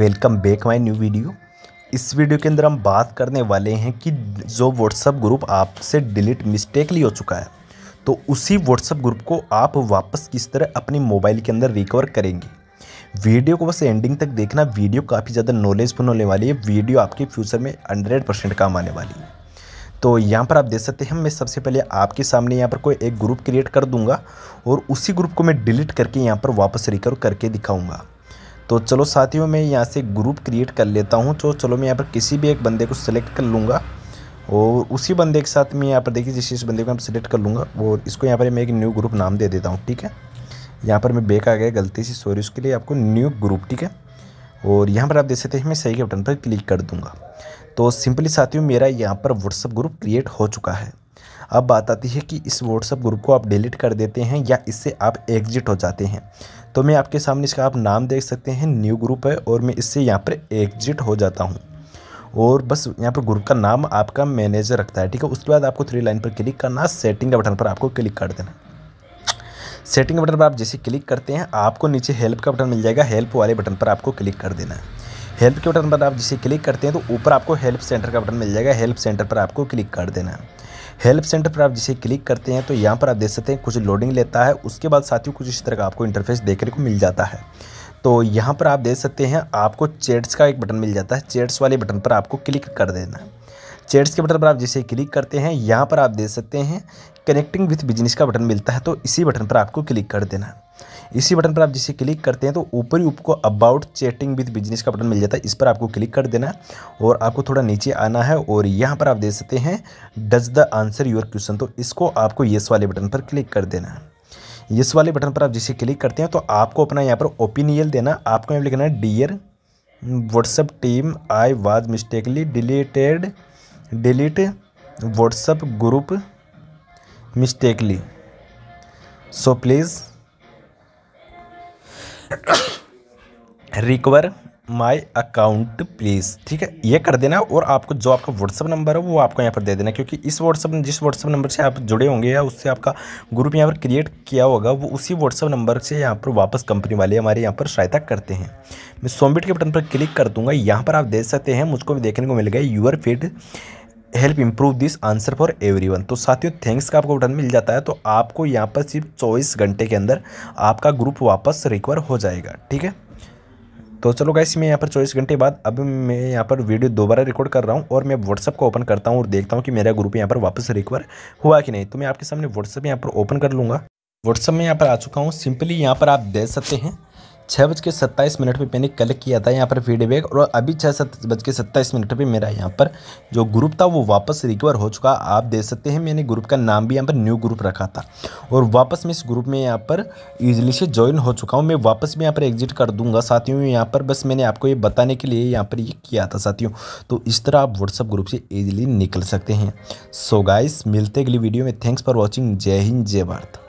welcome back my new video इस वीडियो के अंदर हम बात करने वाले हैं कि जो व्हाट्सअप ग्रुप आपसे डिलीट मिस्टेकली हो चुका है तो उसी व्हाट्सअप ग्रुप को आप वापस किस तरह अपने मोबाइल के अंदर रिकवर करेंगे वीडियो को बस एंडिंग तक देखना वीडियो काफ़ी ज़्यादा नॉलेजफुल होने वाली है वीडियो आपके फ्यूचर में हंड्रेड परसेंट काम आने वाली है तो यहाँ पर आप देख सकते हैं मैं सबसे पहले आपके सामने यहाँ पर कोई एक ग्रुप क्रिएट कर दूंगा और उसी ग्रुप को मैं डिलीट करके यहाँ पर वापस रिकवर करके दिखाऊंगा तो चलो साथियों मैं यहाँ से ग्रुप क्रिएट कर लेता हूँ तो चलो मैं यहाँ पर किसी भी एक बंदे को सिलेक्ट कर लूँगा और उसी बंदे के साथ मैं यहाँ पर देखिए जिस जिस बंदे को मैं सिलेक्ट कर लूँगा और इसको यहाँ पर मैं एक न्यू ग्रुप नाम दे देता हूँ ठीक है यहाँ पर मैं बेक आ गया गलती से सॉरी उसके लिए आपको न्यू ग्रुप ठीक है और यहाँ पर आप देख सकते हैं मैं सही के बटन पर क्लिक कर दूँगा तो सिंपली साथियों मेरा यहाँ पर व्हाट्सअप ग्रुप क्रिएट हो चुका है अब बात आती है कि इस व्हाट्सअप ग्रुप को आप डिलीट कर देते हैं या इससे आप एग्जिट हो जाते हैं तो मैं आपके सामने इसका आप नाम देख सकते हैं न्यू ग्रुप है और मैं इससे यहाँ पर एग्जिट हो जाता हूँ और बस यहाँ पर ग्रुप का नाम आपका मैनेजर रखता है ठीक है उसके बाद आपको थ्री लाइन पर क्लिक करना सेटिंग का बटन पर आपको क्लिक कर देना सेटिंग बटन पर आप जैसे क्लिक करते हैं आपको नीचे हेल्प का बटन मिल जाएगा हेल्प वाले बटन पर आपको क्लिक कर देना है हेल्प के बटन पर आप जैसे क्लिक करते हैं तो ऊपर आपको हेल्प सेंटर का बटन मिल जाएगा हेल्प सेंटर पर आपको क्लिक कर देना है हेल्प सेंटर पर आप जिसे क्लिक करते हैं तो यहाँ पर आप देख सकते हैं कुछ लोडिंग लेता है उसके बाद साथियों कुछ इस तरह का आपको इंटरफेस देखने को मिल जाता है तो यहाँ पर आप देख सकते हैं आपको चेट्स का एक बटन मिल जाता है चेट्स वाले बटन पर आपको क्लिक कर देना है चेट्स के बटन पर आप जैसे क्लिक करते हैं यहाँ पर आप देख सकते हैं कनेक्टिंग विथ बिजनेस का बटन मिलता है तो इसी बटन पर आपको क्लिक कर देना है इसी बटन पर आप जिसे क्लिक करते हैं तो ऊपर ही को अबाउट चैटिंग विद बिजनेस का बटन मिल जाता है इस पर आपको क्लिक कर देना और आपको थोड़ा नीचे आना है और यहाँ पर आप देख सकते हैं does the answer your question तो इसको आपको येस वाले बटन पर क्लिक कर देना है येस वाले बटन पर आप जिसे क्लिक करते हैं तो आपको अपना यहाँ पर ओपिनियन देना आपको यहाँ लिखना है dear WhatsApp team I was mistakenly deleted delete WhatsApp group mistakenly so please recover my account please ठीक है ये कर देना और आपको जो आपका व्हाट्सअप नंबर है वो आपको यहाँ पर दे देना क्योंकि इस व्हाट्सअप जिस व्हाट्सअप नंबर से आप जुड़े होंगे या उससे आपका ग्रुप यहाँ पर क्रिएट किया होगा वो उसी व्हाट्सअप नंबर से यहाँ पर वापस कंपनी वाले हमारे यहाँ पर सहायता करते हैं मैं सोमबिट के बटन पर क्लिक कर दूँगा यहाँ पर आप देख सकते हैं मुझको भी देखने को मिल गया your fit help improve this answer for everyone तो साथियों थैंक्स का आपको बटन मिल जाता है तो आपको यहाँ पर सिर्फ चौबीस घंटे के अंदर आपका ग्रुप वापस रिकवर हो जाएगा ठीक है तो चलो गाइस मैं यहाँ पर चौबीस घंटे बाद अब मैं यहाँ पर वीडियो दोबारा रिकॉर्ड कर रहा हूँ और मैं व्हाट्सअप को ओपन करता हूँ और देखता हूँ कि मेरा ग्रुप यहाँ पर वापस रिकवर हुआ कि नहीं तो मैं आपके सामने व्हाट्सअप यहाँ पर ओपन कर लूँगा व्हाट्सअप में यहाँ पर आ चुका हूँ सिंपली यहाँ पर आप देख सकते हैं छः बज के सत्ताईस मिनट पर मैंने कलेक्ट किया था यहाँ पर फीडबैक और अभी छः सत बज के सत्ताईस मिनट पर मेरा यहाँ पर जो ग्रुप था वो वापस रिकवर हो चुका आप देख सकते हैं मैंने ग्रुप का नाम भी यहाँ पर न्यू ग्रुप रखा था और वापस मैं इस ग्रुप में यहाँ पर ईजिली से ज्वाइन हो चुका हूँ मैं वापस भी यहाँ पर एग्जिट कर दूँगा साथियों यहाँ पर बस मैंने आपको ये बताने के लिए यहाँ पर ये किया था साथियों तो इस तरह आप व्हाट्सअप ग्रुप से ईजिली निकल सकते हैं सो गाइस मिलते अगली वीडियो में थैंक्स फॉर वॉचिंग जय हिंद जय भारत